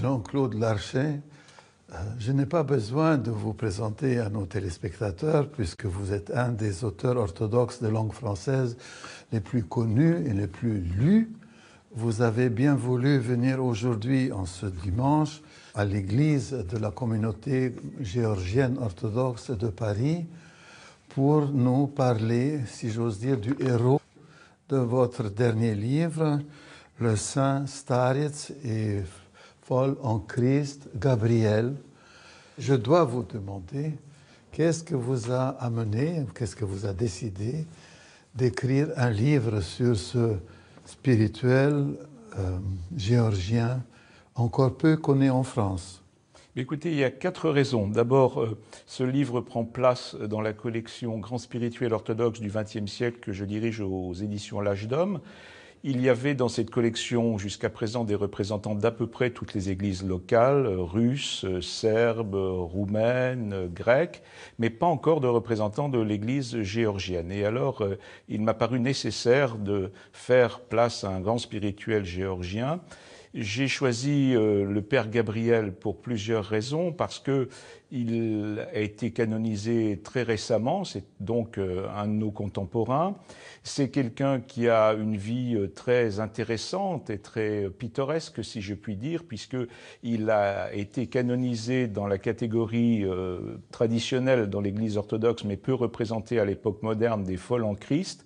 Jean-Claude Larcher. Euh, je n'ai pas besoin de vous présenter à nos téléspectateurs puisque vous êtes un des auteurs orthodoxes de langue française les plus connus et les plus lus vous avez bien voulu venir aujourd'hui, en ce dimanche, à l'église de la communauté géorgienne orthodoxe de Paris pour nous parler, si j'ose dire, du héros de votre dernier livre, le Saint Staritz et Folle en Christ, Gabriel. Je dois vous demander, qu'est-ce que vous a amené, qu'est-ce que vous a décidé d'écrire un livre sur ce spirituel euh, géorgien encore peu connu en France Écoutez, il y a quatre raisons. D'abord, euh, ce livre prend place dans la collection Grand spirituel orthodoxe du XXe siècle que je dirige aux éditions L'âge d'homme. Il y avait dans cette collection jusqu'à présent des représentants d'à peu près toutes les églises locales, euh, russes, euh, serbes, euh, roumaines, grecques, mais pas encore de représentants de l'église géorgienne. Et alors, il m'a paru nécessaire de faire place à un grand spirituel géorgien j'ai choisi euh, le père Gabriel pour plusieurs raisons, parce que il a été canonisé très récemment, c'est donc euh, un de nos contemporains. C'est quelqu'un qui a une vie euh, très intéressante et très pittoresque, si je puis dire, puisque il a été canonisé dans la catégorie traditionnelle dans l'Église orthodoxe, mais peu représentée à l'époque moderne des folles en Christ.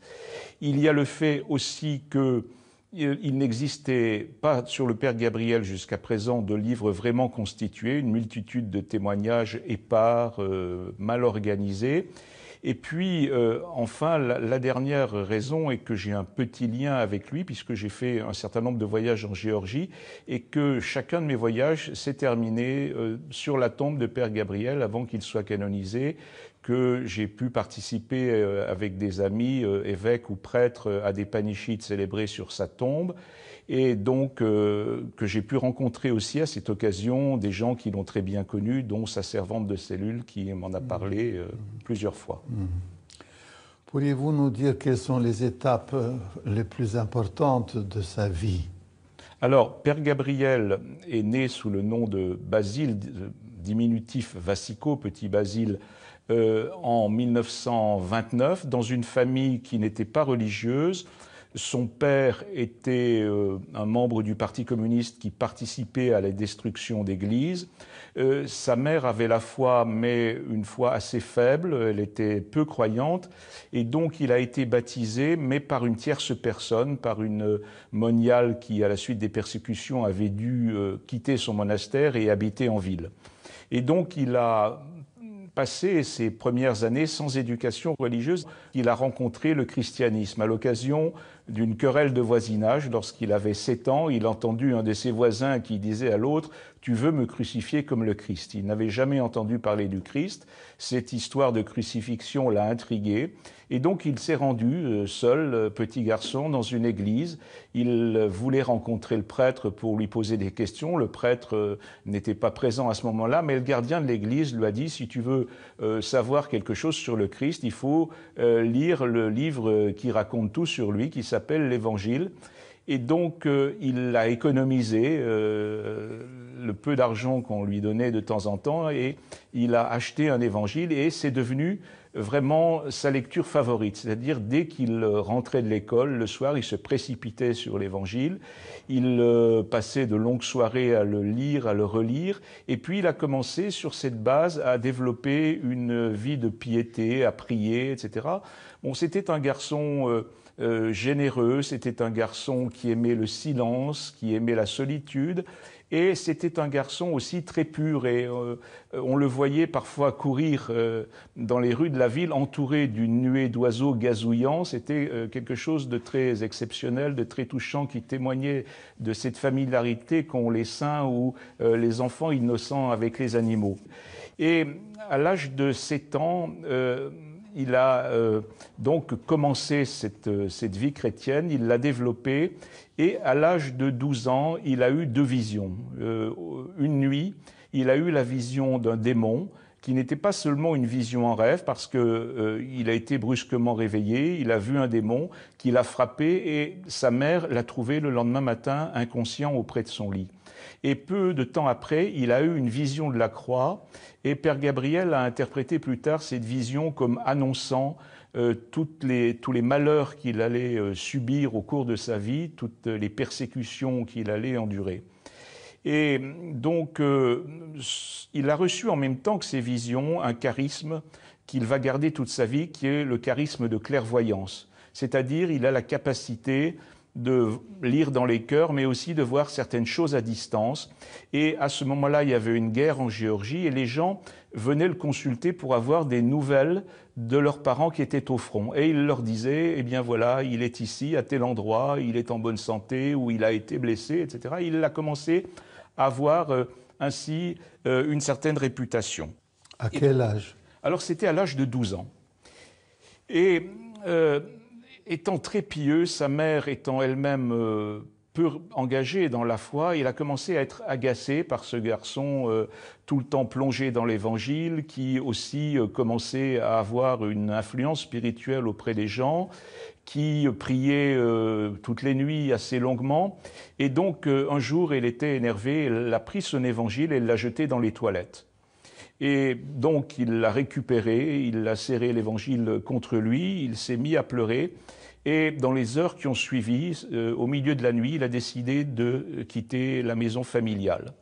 Il y a le fait aussi que il n'existait pas sur le Père Gabriel jusqu'à présent de livres vraiment constitués, une multitude de témoignages épars, euh, mal organisés. Et puis, euh, enfin, la, dernière raison est que j'ai un petit lien avec lui, puisque j'ai fait un certain nombre de voyages en Géorgie, et que chacun de mes voyages s'est terminé euh, sur la tombe de Père Gabriel avant qu'il soit canonisé, que j'ai pu participer euh, avec des amis euh, évêques ou prêtres euh, à des panichites célébrés sur sa tombe et donc que j'ai pu rencontrer aussi à cette occasion des gens qui l'ont très bien connu, dont sa servante de cellule qui m'en a parlé plusieurs fois. Mm-hmm. Pourriez-vous nous dire quelles sont les étapes les plus importantes de sa vie Alors, Père Gabriel est né sous le nom de Basile, diminutif Vassico, petit Basile, euh, en 1929 dans une famille qui n'était pas religieuse. Son père était euh, un membre du Parti communiste qui participait à la destruction d'églises. Euh, sa mère avait la foi, mais une foi assez faible, elle était peu croyante, et donc il a été baptisé, mais par une tierce personne, par une moniale qui, à la suite des persécutions, avait dû quitter son monastère et habiter en ville. Et donc il a passé ses premières années sans éducation religieuse. Il a rencontré le christianisme à l'occasion d'une querelle de voisinage. Lorsqu'il avait sept ans, il a entendu un de ses voisins qui disait à l'autre tu veux me crucifier comme le Christ. Il n'avait jamais entendu parler du Christ. Cette histoire de crucifixion l'a intrigué. Et donc il s'est rendu euh, seul, euh, petit garçon, dans une église. Il euh, voulait rencontrer le prêtre pour lui poser des questions. Le prêtre n'était pas présent à ce moment-là, mais le gardien de l'église lui a dit, si tu veux savoir quelque chose sur le Christ, il faut lire le livre qui raconte tout sur lui, qui s'appelle l'Évangile. Et donc, euh, il a économisé euh, le peu d'argent qu'on lui donnait de temps en temps et il a acheté un évangile et c'est devenu vraiment sa lecture favorite. C'est-à-dire, dès qu'il rentrait de l'école, le soir, il se précipitait sur l'évangile, il euh, passait de longues soirées à le lire, à le relire, et puis il a commencé sur cette base à développer une vie de piété, à prier, etc. Bon, c'était un garçon euh, généreux, c'était un garçon qui aimait le silence, qui aimait la solitude, et c'était un garçon aussi très pur, et euh, on le voyait parfois courir euh, dans les rues de la ville entouré d'une nuée d'oiseaux gazouillants, c'était quelque chose de très exceptionnel, de très touchant, qui témoignait de cette familiarité qu'ont les saints ou les enfants innocents avec les animaux. Et à l'âge de 7 ans, il a euh, donc commencé euh, cette, vie chrétienne, il l'a développée, et à l'âge de 12 ans, il a eu deux visions. Euh, une nuit, il a eu la vision d'un démon qui n'était pas seulement une vision en rêve, parce qu'il a été brusquement réveillé, il a vu un démon qui l'a frappé, et sa mère l'a trouvé le lendemain matin inconscient auprès de son lit. Et peu de temps après, il a eu une vision de la croix. Et Père Gabriel a interprété plus tard cette vision comme annonçant euh, tous les malheurs qu'il allait euh, subir au cours de sa vie, toutes les persécutions qu'il allait endurer. Et donc, euh, il a reçu en même temps que ses visions un charisme qu'il va garder toute sa vie, qui est le charisme de clairvoyance. C'est-à-dire, il a la capacité de lire dans les cœurs, mais aussi de voir certaines choses à distance. Et à ce moment-là, il y avait une guerre en Géorgie et les gens venaient le consulter pour avoir des nouvelles de leurs parents qui étaient au front. Et il leur disait, eh bien voilà, il est ici, à tel endroit, il est en bonne santé, ou il a été blessé, etc. Il a commencé à avoir euh, ainsi euh, une certaine réputation. À quel âge Alors c'était à l'âge de 12 ans. Et euh, Étant très pieux, sa mère étant elle-même euh, peu engagée dans la foi, il a commencé à être agacé par ce garçon euh, tout le temps plongé dans l'Évangile, qui aussi euh, commençait à avoir une influence spirituelle auprès des gens, qui priait toutes les nuits assez longuement. Et donc, un jour, elle était énervé, elle a pris son Évangile et l'a jeté dans les toilettes. Et donc, il l'a récupéré, il a serré l'Évangile contre lui, il s'est mis à pleurer. Et dans les heures qui ont suivi, euh, au milieu de la nuit, il a décidé de euh, quitter la maison familiale.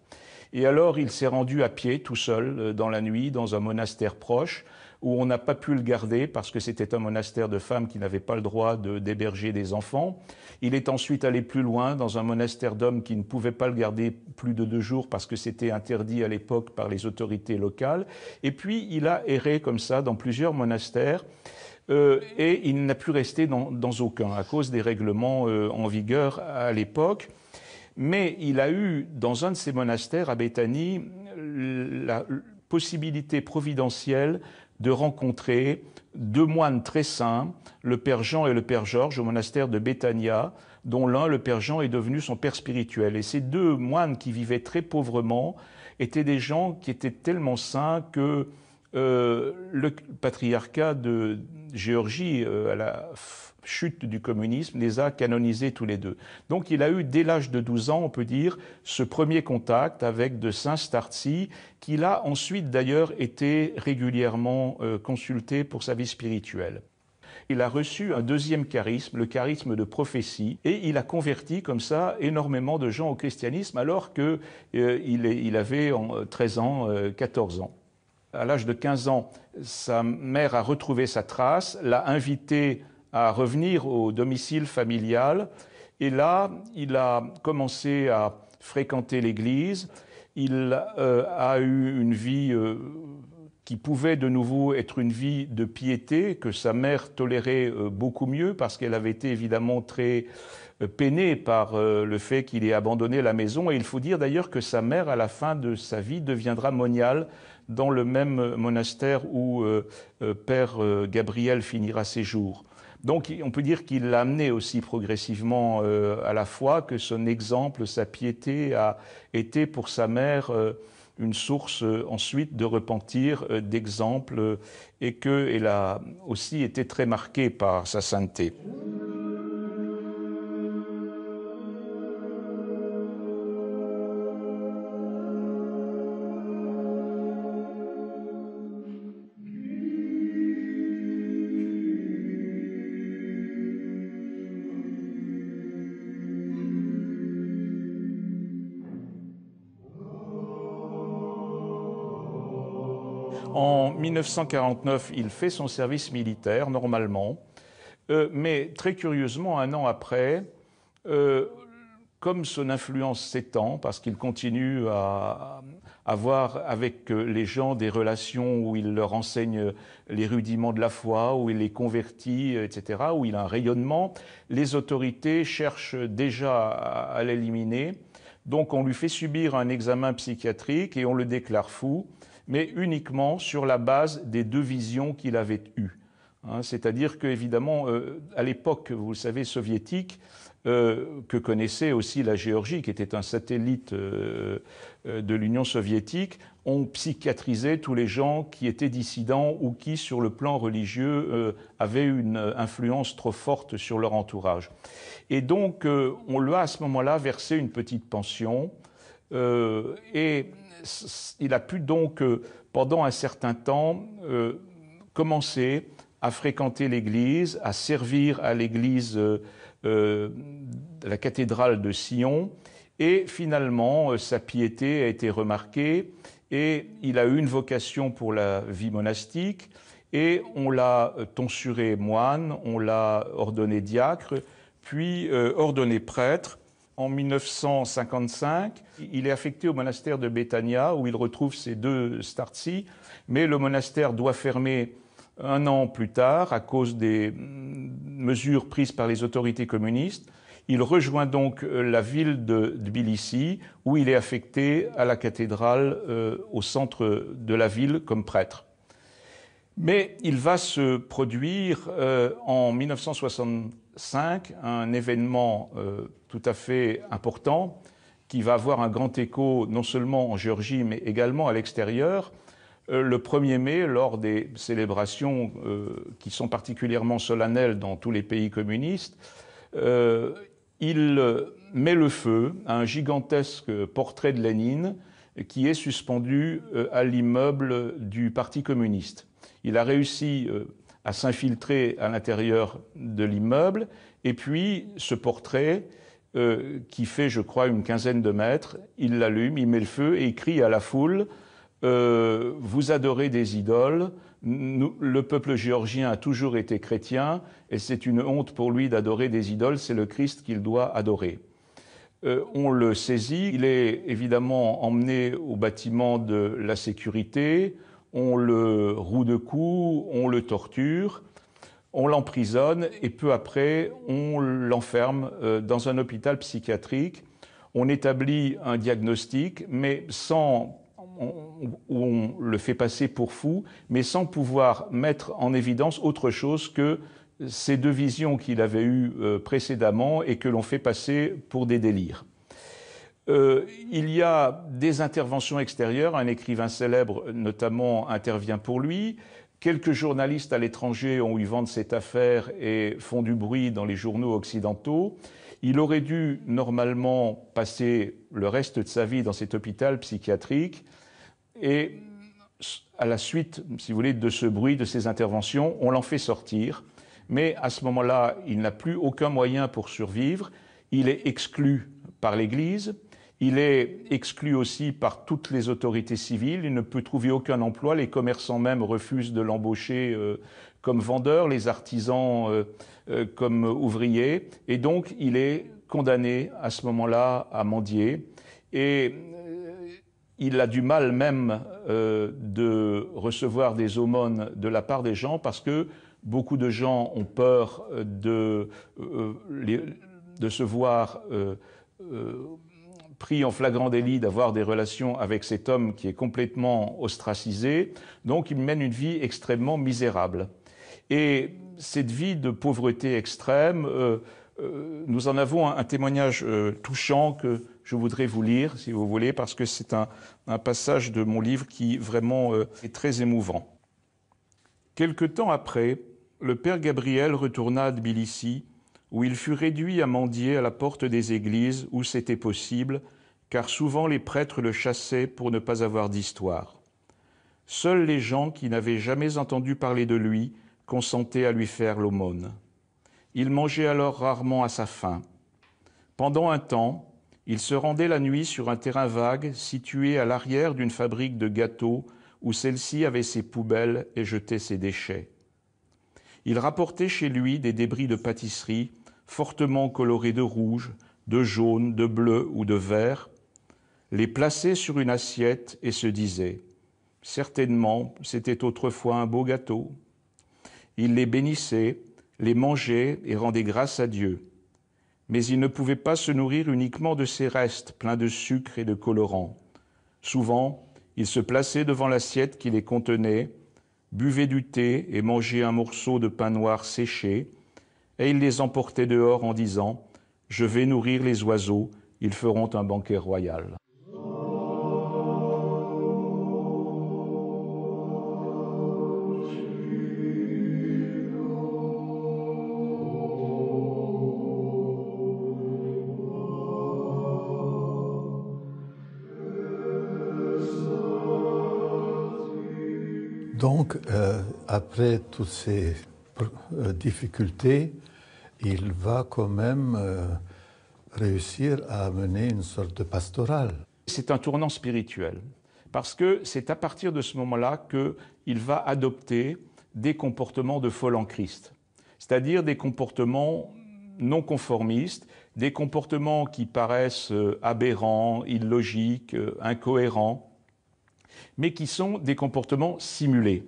Et alors, il s'est rendu à pied, tout seul, euh, dans la nuit, dans un monastère proche, où on n'a pas pu le garder parce que c'était un monastère de femmes qui n'avaient pas le droit d'héberger des enfants. Il est ensuite allé plus loin dans un monastère d'hommes qui ne pouvaient pas le garder plus de deux jours parce que c'était interdit à l'époque par les autorités locales. Et puis il a erré comme ça dans plusieurs monastères euh, et il n'a pu rester dans, aucun à cause des règlements euh, en vigueur à l'époque. Mais il a eu dans un de ses monastères à Béthanie la possibilité providentielle de rencontrer deux moines très saints, le père Jean et le père Georges, au monastère de Béthania, dont l'un, le père Jean, est devenu son père spirituel. Et ces deux moines qui vivaient très pauvrement étaient des gens qui étaient tellement saints que euh, le patriarcat de Géorgie, euh, à la chute du communisme, les a canonisés tous les deux. Donc il a eu, dès l'âge de 12 ans, on peut dire, ce premier contact avec de Saint-Starcy, qu'il a ensuite d'ailleurs été régulièrement euh, consulté pour sa vie spirituelle. Il a reçu un deuxième charisme, le charisme de prophétie, et il a converti comme ça énormément de gens au christianisme alors qu'il avait en 13 ans, 14 ans. À l'âge de 15 ans, sa mère a retrouvé sa trace, l'a invité à revenir au domicile familial. Et là, il a commencé à fréquenter l'Église. Il euh, a eu une vie euh, qui pouvait de nouveau être une vie de piété, que sa mère tolérait euh, beaucoup mieux, parce qu'elle avait été évidemment très peinée par le fait qu'il ait abandonné la maison. Et il faut dire d'ailleurs que sa mère, à la fin de sa vie, deviendra moniale dans le même monastère où euh, euh, Père euh, Gabriel finira ses jours. Donc on peut dire qu'il l'a amené aussi progressivement à la foi, que son exemple, sa piété a été pour sa mère une source ensuite de repentir, d'exemple, et qu'elle a aussi été très marquée par sa sainteté. En 1949, il fait son service militaire, normalement. Euh, mais très curieusement, un an après, euh, comme son influence s'étend, parce qu'il continue à avoir avec euh, les gens des relations où il leur enseigne les rudiments de la foi, où il les convertit, etc., où il a un rayonnement, les autorités cherchent déjà à l'éliminer. Donc on lui fait subir un examen psychiatrique et on le déclare fou mais uniquement sur la base des deux visions qu'il avait eues. Hein, c'est-à-dire qu'évidemment, euh, à l'époque, vous le savez, soviétique, euh, que connaissait aussi la Géorgie, qui était un satellite euh, de l'Union soviétique, on psychiatrisait tous les gens qui étaient dissidents ou qui, sur le plan religieux, avaient une influence trop forte sur leur entourage. Et donc, on lui a à ce moment-là versé une petite pension euh, et il a pu donc, euh, pendant un certain temps, euh, commencer à fréquenter l'Église, à servir à l'Église, la cathédrale de Sion, et finalement, sa piété a été remarquée et il a eu une vocation pour la vie monastique et on l'a tonsuré moine, on l'a ordonné diacre, puis ordonné prêtre en 1955. Il est affecté au monastère de Bethania où il retrouve ses deux startsi, mais le monastère doit fermer un an plus tard à cause des mm, mesures prises par les autorités communistes. Il rejoint donc euh, la ville de Tbilissi où il est affecté à la cathédrale euh, au centre de la ville comme prêtre. Mais il va se produire euh, en 1964 5, un événement euh, tout à fait important qui va avoir un grand écho non seulement en Géorgie mais également à l'extérieur. Euh, le 1er mai, lors des célébrations euh, qui sont particulièrement solennelles dans tous les pays communistes, il met le feu à un gigantesque portrait de Lénine qui est suspendu à l'immeuble du Parti communiste. Il a réussi à s'infiltrer à l'intérieur de l'immeuble. Et puis, ce portrait, euh, qui fait, je crois, une quinzaine de mètres, il l'allume, il met le feu et il crie à la foule euh, Vous adorez des idoles. le peuple géorgien a toujours été chrétien et c'est une honte pour lui d'adorer des idoles. C'est le Christ qu'il doit adorer. Euh, on le saisit. Il est évidemment emmené au bâtiment de la sécurité on le roue de coups, on le torture, on l'emprisonne et peu après, on l'enferme euh, dans un hôpital psychiatrique. On établit un diagnostic, mais sans où on le fait passer pour fou, mais sans pouvoir mettre en évidence autre chose que ces deux visions qu'il avait eues euh, précédemment et que l'on fait passer pour des délires. Euh, il y a des interventions extérieures. Un écrivain célèbre, notamment, intervient pour lui. Quelques journalistes à l'étranger ont eu vent de cette affaire et font du bruit dans les journaux occidentaux. Il aurait dû normalement passer le reste de sa vie dans cet hôpital psychiatrique. Et à la suite, si vous voulez, de ce bruit, de ces interventions, on l'en fait sortir. Mais à ce moment-là, il n'a plus aucun moyen pour survivre. Il est exclu par l'Église. Il est exclu aussi par toutes les autorités civiles, il ne peut trouver aucun emploi, les commerçants même refusent de l'embaucher euh, comme vendeur, les artisans euh, euh, comme ouvriers, et donc il est condamné à ce moment-là à mendier, et il a du mal même de recevoir des aumônes de la part des gens parce que beaucoup de gens ont peur de, de se voir pris en flagrant délit d'avoir des relations avec cet homme qui est complètement ostracisé, donc il mène une vie extrêmement misérable. Et cette vie de pauvreté extrême, euh, euh, nous en avons un, témoignage euh, touchant que je voudrais vous lire, si vous voulez, parce que c'est un, passage de mon livre qui vraiment est très émouvant. Quelque temps après, le père Gabriel retourna à Tbilissi où il fut réduit à mendier à la porte des églises où c'était possible, car souvent les prêtres le chassaient pour ne pas avoir d'histoire. Seuls les gens qui n'avaient jamais entendu parler de lui consentaient à lui faire l'aumône. Il mangeait alors rarement à sa faim. Pendant un temps, il se rendait la nuit sur un terrain vague situé à l'arrière d'une fabrique de gâteaux où celle-ci avait ses poubelles et jetait ses déchets. Il rapportait chez lui des débris de pâtisserie fortement colorés de rouge, de jaune, de bleu ou de vert, les plaçait sur une assiette et se disait Certainement, c'était autrefois un beau gâteau. Il les bénissait, les mangeait et rendait grâce à Dieu. Mais il ne pouvait pas se nourrir uniquement de ces restes pleins de sucre et de colorants. Souvent, il se plaçait devant l'assiette qui les contenait, buvait du thé et mangeait un morceau de pain noir séché, et il les emportait dehors en disant, Je vais nourrir les oiseaux, ils feront un banquet royal. Donc, euh, après toutes ces euh, difficultés, il va quand même euh, réussir à mener une sorte de pastorale. C'est un tournant spirituel, parce que c'est à partir de ce moment-là qu'il va adopter des comportements de folle en Christ, c'est-à-dire des comportements non conformistes, des comportements qui paraissent euh, aberrants, illogiques, incohérents, mais qui sont des comportements simulés.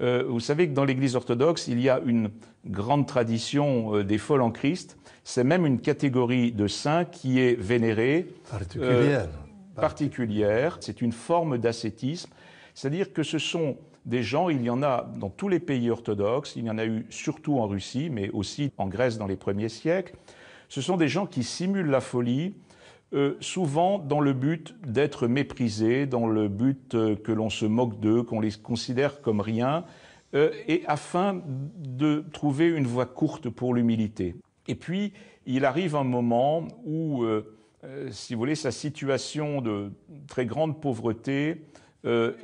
Euh, vous savez que dans l'Église orthodoxe, il y a une grande tradition euh, des folles en Christ. C'est même une catégorie de saints qui est vénérée. Euh, particulière. particulière. C'est une forme d'ascétisme. C'est-à-dire que ce sont des gens, il y en a dans tous les pays orthodoxes, il y en a eu surtout en Russie, mais aussi en Grèce dans les premiers siècles. Ce sont des gens qui simulent la folie euh, souvent dans le but d'être méprisés, dans le but euh, que l'on se moque d'eux, qu'on les considère comme rien, euh, et afin de trouver une voie courte pour l'humilité. Et puis, il arrive un moment où, si vous voulez, sa situation de très grande pauvreté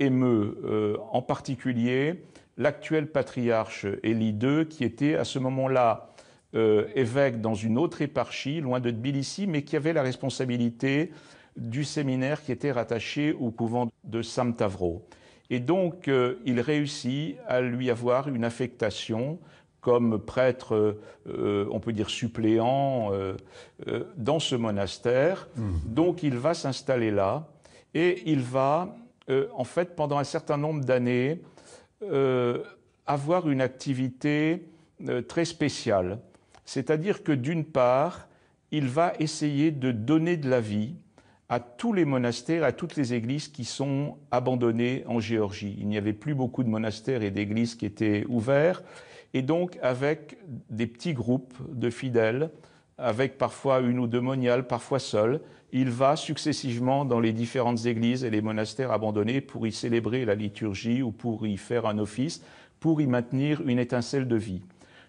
émeut en particulier l'actuel patriarche Elie II, qui était à ce moment-là euh, évêque dans une autre éparchie, loin de Tbilissi, mais qui avait la responsabilité du séminaire qui était rattaché au couvent de Samtavro. Et donc, euh, il réussit à lui avoir une affectation comme prêtre, euh, on peut dire suppléant, dans ce monastère. Mmh. Donc, il va s'installer là et il va, en fait, pendant un certain nombre d'années, avoir une activité très spéciale. C'est-à-dire que d'une part, il va essayer de donner de la vie à tous les monastères, à toutes les églises qui sont abandonnées en Géorgie. Il n'y avait plus beaucoup de monastères et d'églises qui étaient ouverts. Et donc, avec des petits groupes de fidèles, avec parfois une ou deux moniales, parfois seuls, il va successivement dans les différentes églises et les monastères abandonnés pour y célébrer la liturgie ou pour y faire un office, pour y maintenir une étincelle de vie.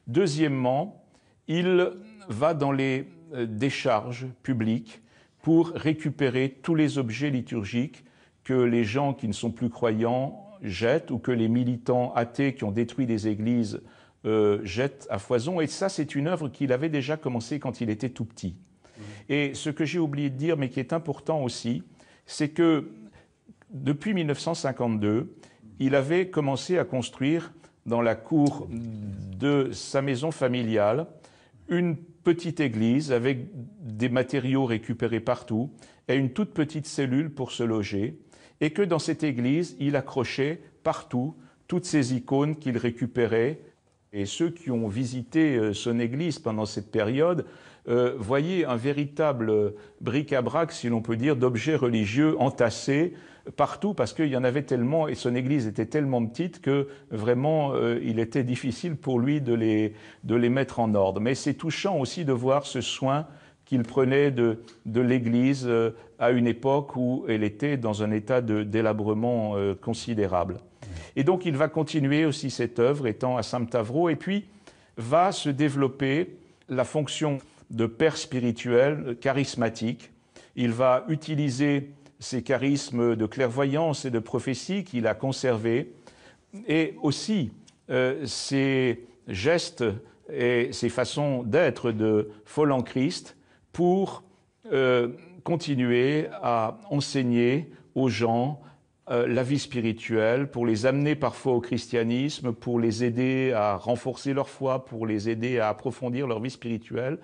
Deuxièmement, il va dans les euh, décharges publiques pour récupérer tous les objets liturgiques que les gens qui ne sont plus croyants jettent ou que les militants athées qui ont détruit des églises euh, jettent à foison. Et ça, c'est une œuvre qu'il avait déjà commencé quand il était tout petit. Et ce que j'ai oublié de dire, mais qui est important aussi, c'est que depuis 1952, il avait commencé à construire dans la cour de sa maison familiale une petite église avec des matériaux récupérés partout et une toute petite cellule pour se loger, et que dans cette église, il accrochait partout toutes ces icônes qu'il récupérait. Et ceux qui ont visité euh, son église pendant cette période euh, voyaient un véritable bric-à-brac, si l'on peut dire, d'objets religieux entassés partout parce qu'il y en avait tellement et son église était tellement petite que vraiment euh, il était difficile pour lui de les, de les mettre en ordre. Mais c'est touchant aussi de voir ce soin qu'il prenait de, de l'église euh, à une époque où elle était dans un état de délabrement euh, considérable. Et donc il va continuer aussi cette œuvre étant à Saint-Tavro et puis va se développer la fonction de père spirituel charismatique. Il va utiliser ses charismes de clairvoyance et de prophétie qu'il a conservés, et aussi euh, ses gestes et ses façons d'être de folle en Christ pour euh, continuer à enseigner aux gens euh, la vie spirituelle, pour les amener parfois au christianisme, pour les aider à renforcer leur foi, pour les aider à approfondir leur vie spirituelle.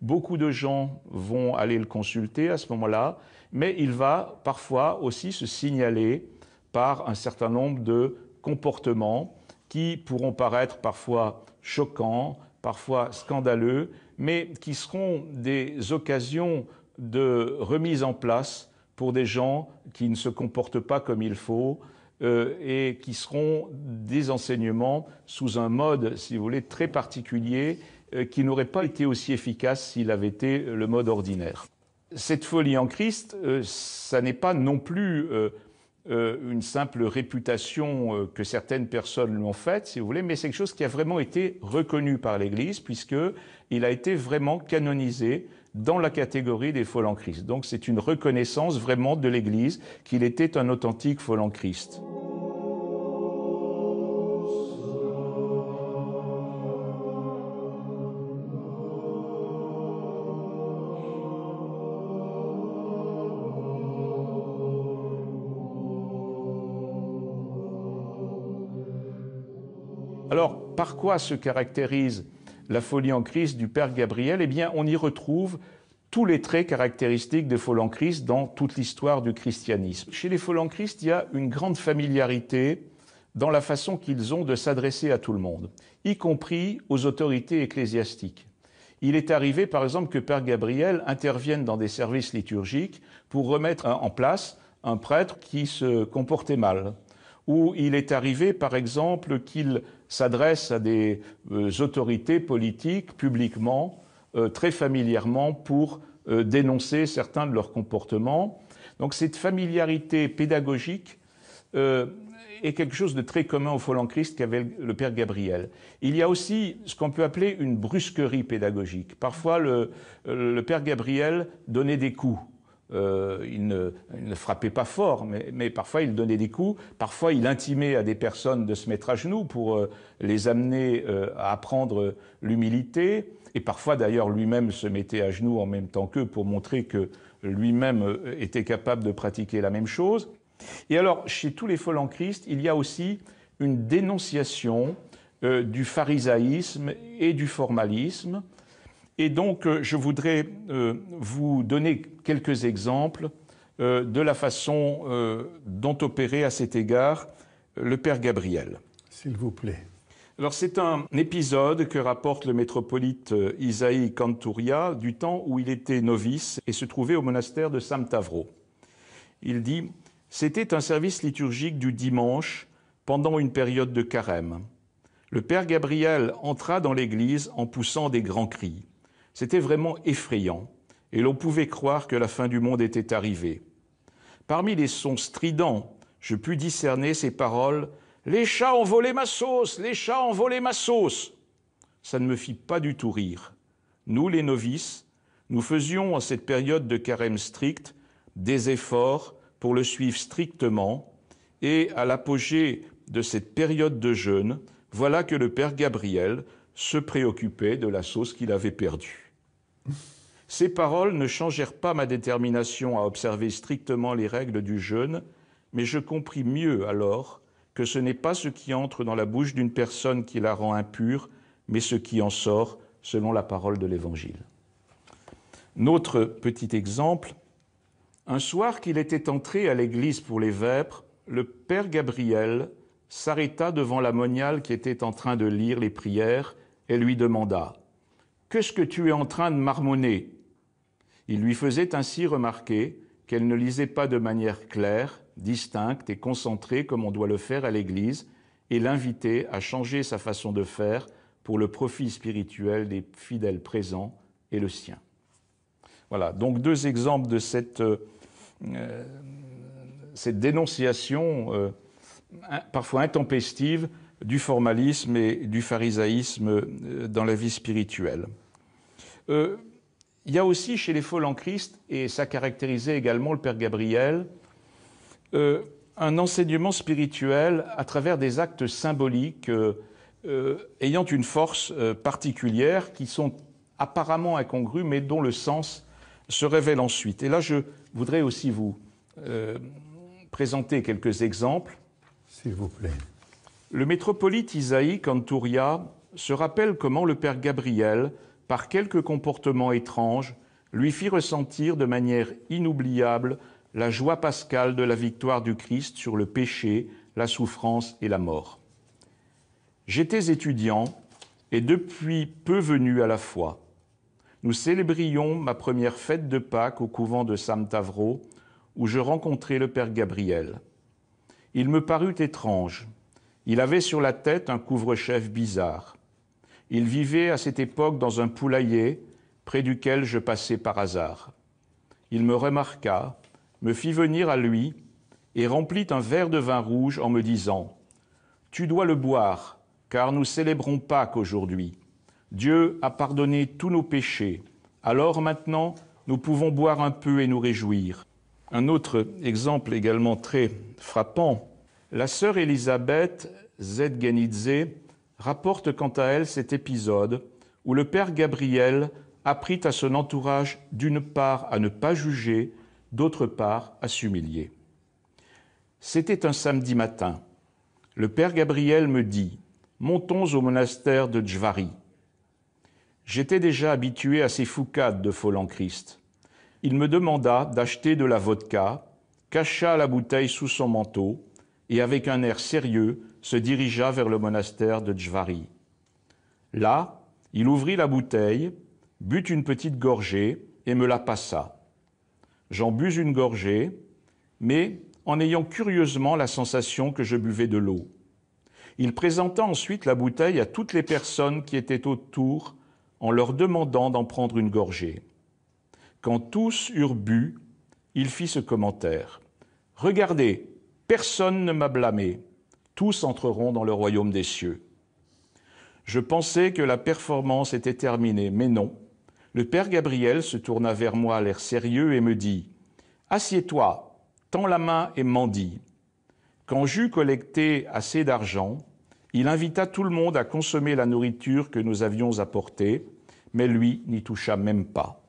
Beaucoup de gens vont aller le consulter à ce moment-là mais il va parfois aussi se signaler par un certain nombre de comportements qui pourront paraître parfois choquants, parfois scandaleux, mais qui seront des occasions de remise en place pour des gens qui ne se comportent pas comme il faut euh, et qui seront des enseignements sous un mode, si vous voulez, très particulier euh, qui n'aurait pas été aussi efficace s'il avait été le mode ordinaire cette folie en Christ, euh, ça n'est pas non plus euh, euh, une simple réputation que certaines personnes lui ont faite, si vous voulez, mais c'est quelque chose qui a vraiment été reconnu par l'Église, puisqu'il a été vraiment canonisé dans la catégorie des folles en Christ. Donc c'est une reconnaissance vraiment de l'Église qu'il était un authentique folle en Christ. se caractérise la folie en Christ du Père Gabriel Eh bien, on y retrouve tous les traits caractéristiques des folles en Christ dans toute l'histoire du christianisme. Chez les folles en Christ, il y a une grande familiarité dans la façon qu'ils ont de s'adresser à tout le monde, y compris aux autorités ecclésiastiques. Il est arrivé, par exemple, que Père Gabriel intervienne dans des services liturgiques pour remettre en place un prêtre qui se comportait mal où il est arrivé, par exemple, qu'il s'adresse à des euh, autorités politiques publiquement, euh, très familièrement, pour euh, dénoncer certains de leurs comportements. Donc cette familiarité pédagogique est quelque chose de très commun au Christ qu'avait le père Gabriel. Il y a aussi ce qu'on peut appeler une brusquerie pédagogique. Parfois, le, le père Gabriel donnait des coups euh, il, ne, frappait pas fort, mais, parfois il donnait des coups. Parfois, il intimait à des personnes de se mettre à genoux pour euh, les amener euh, à apprendre l'humilité. Et parfois, d'ailleurs, lui-même se mettait à genoux en même temps qu'eux pour montrer que lui-même était capable de pratiquer la même chose. Et alors, chez tous les folles en Christ, il y a aussi une dénonciation du pharisaïsme et du formalisme et donc, euh, je voudrais euh, vous donner quelques exemples euh, de la façon dont opérait à cet égard le Père Gabriel. S'il vous plaît. Alors c'est un épisode que rapporte le métropolite Isaïe Canturia du temps où il était novice et se trouvait au monastère de Samtavro. Il dit C'était un service liturgique du dimanche pendant une période de carême. Le père Gabriel entra dans l'église en poussant des grands cris. C'était vraiment effrayant, et l'on pouvait croire que la fin du monde était arrivée. Parmi les sons stridents, je pus discerner ces paroles Les chats ont volé ma sauce, les chats ont volé ma sauce. Ça ne me fit pas du tout rire. Nous, les novices, nous faisions en cette période de carême strict des efforts pour le suivre strictement, et à l'apogée de cette période de jeûne, voilà que le Père Gabriel se préoccupait de la sauce qu'il avait perdue. Ces paroles ne changèrent pas ma détermination à observer strictement les règles du jeûne, mais je compris mieux alors que ce n'est pas ce qui entre dans la bouche d'une personne qui la rend impure, mais ce qui en sort selon la parole de l'Évangile. Notre petit exemple, un soir qu'il était entré à l'église pour les vêpres, le père Gabriel s'arrêta devant la moniale qui était en train de lire les prières et lui demanda Qu'est-ce que tu es en train de marmonner Il lui faisait ainsi remarquer qu'elle ne lisait pas de manière claire, distincte et concentrée comme on doit le faire à l'Église, et l'invitait à changer sa façon de faire pour le profit spirituel des fidèles présents et le sien. Voilà, donc deux exemples de cette, euh, euh, dénonciation euh, parfois intempestive du formalisme et du pharisaïsme euh, dans la vie spirituelle. Euh, il y a aussi chez les folles en Christ, et ça caractérisait également le Père Gabriel, euh, un enseignement spirituel à travers des actes symboliques ayant une force particulière qui sont apparemment incongrus mais dont le sens se révèle ensuite. Et là, je voudrais aussi vous présenter quelques exemples. S'il vous plaît. Le métropolite Isaïe Cantouria se rappelle comment le père Gabriel, par quelques comportements étranges, lui fit ressentir de manière inoubliable la joie pascale de la victoire du Christ sur le péché, la souffrance et la mort. J'étais étudiant et depuis peu venu à la foi. Nous célébrions ma première fête de Pâques au couvent de Samtavro, où je rencontrai le père Gabriel. Il me parut étrange, il avait sur la tête un couvre-chef bizarre. Il vivait à cette époque dans un poulailler près duquel je passais par hasard. Il me remarqua, me fit venir à lui et remplit un verre de vin rouge en me disant Tu dois le boire, car nous célébrons Pâques aujourd'hui. Dieu a pardonné tous nos péchés. Alors maintenant, nous pouvons boire un peu et nous réjouir. Un autre exemple également très frappant la sœur Elisabeth Zedgenidze rapporte quant à elle cet épisode où le père Gabriel apprit à son entourage d'une part à ne pas juger, d'autre part à s'humilier. C'était un samedi matin. Le père Gabriel me dit Montons au monastère de Djvari. J'étais déjà habitué à ces foucades de folan christ Il me demanda d'acheter de la vodka, cacha la bouteille sous son manteau, et avec un air sérieux se dirigea vers le monastère de Djvari. Là, il ouvrit la bouteille, but une petite gorgée et me la passa. J'en bus une gorgée, mais en ayant curieusement la sensation que je buvais de l'eau. Il présenta ensuite la bouteille à toutes les personnes qui étaient autour en leur demandant d'en prendre une gorgée. Quand tous eurent bu, il fit ce commentaire. Regardez, Personne ne m'a blâmé. Tous entreront dans le royaume des cieux. Je pensais que la performance était terminée, mais non. Le Père Gabriel se tourna vers moi à l'air sérieux et me dit Assieds-toi, tends la main et mendie. Quand j'eus collecté assez d'argent, il invita tout le monde à consommer la nourriture que nous avions apportée, mais lui n'y toucha même pas.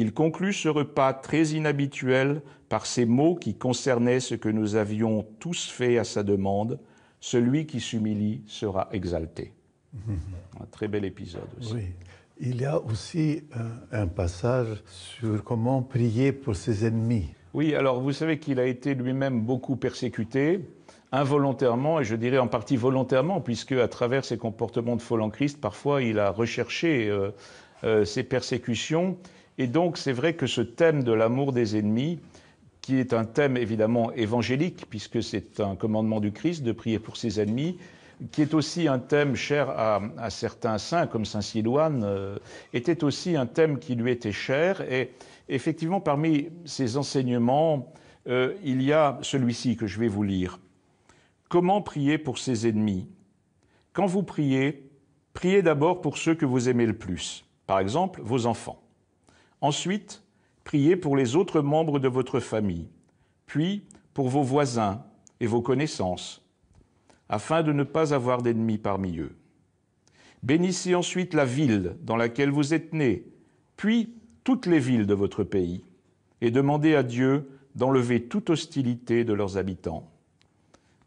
Il conclut ce repas très inhabituel par ces mots qui concernaient ce que nous avions tous fait à sa demande Celui qui s'humilie sera exalté. Un très bel épisode aussi. Oui. Il y a aussi euh, un, passage sur comment prier pour ses ennemis. Oui, alors vous savez qu'il a été lui-même beaucoup persécuté, involontairement, et je dirais en partie volontairement, puisque à travers ses comportements de folle en Christ, parfois il a recherché euh, euh, ses persécutions. Et donc, c'est vrai que ce thème de l'amour des ennemis, qui est un thème évidemment évangélique, puisque c'est un commandement du Christ de prier pour ses ennemis, qui est aussi un thème cher à, certains saints, comme Saint Silouane, euh, était aussi un thème qui lui était cher. Et effectivement, parmi ces enseignements, euh, il y a celui-ci que je vais vous lire. Comment prier pour ses ennemis Quand vous priez, priez d'abord pour ceux que vous aimez le plus, par exemple vos enfants. Ensuite, priez pour les autres membres de votre famille, puis pour vos voisins et vos connaissances, afin de ne pas avoir d'ennemis parmi eux. Bénissez ensuite la ville dans laquelle vous êtes né, puis toutes les villes de votre pays, et demandez à Dieu d'enlever toute hostilité de leurs habitants.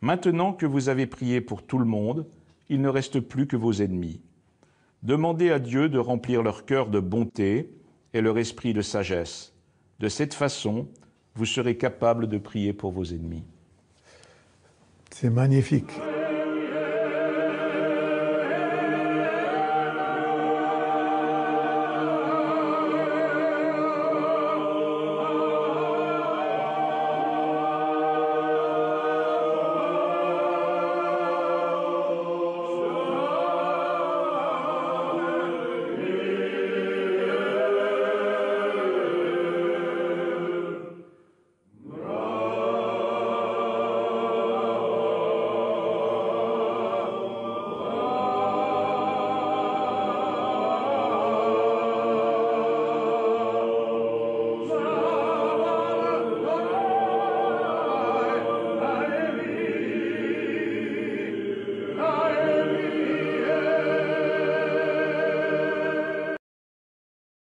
Maintenant que vous avez prié pour tout le monde, il ne reste plus que vos ennemis. Demandez à Dieu de remplir leur cœur de bonté, et leur esprit de sagesse. De cette façon, vous serez capable de prier pour vos ennemis. C'est magnifique.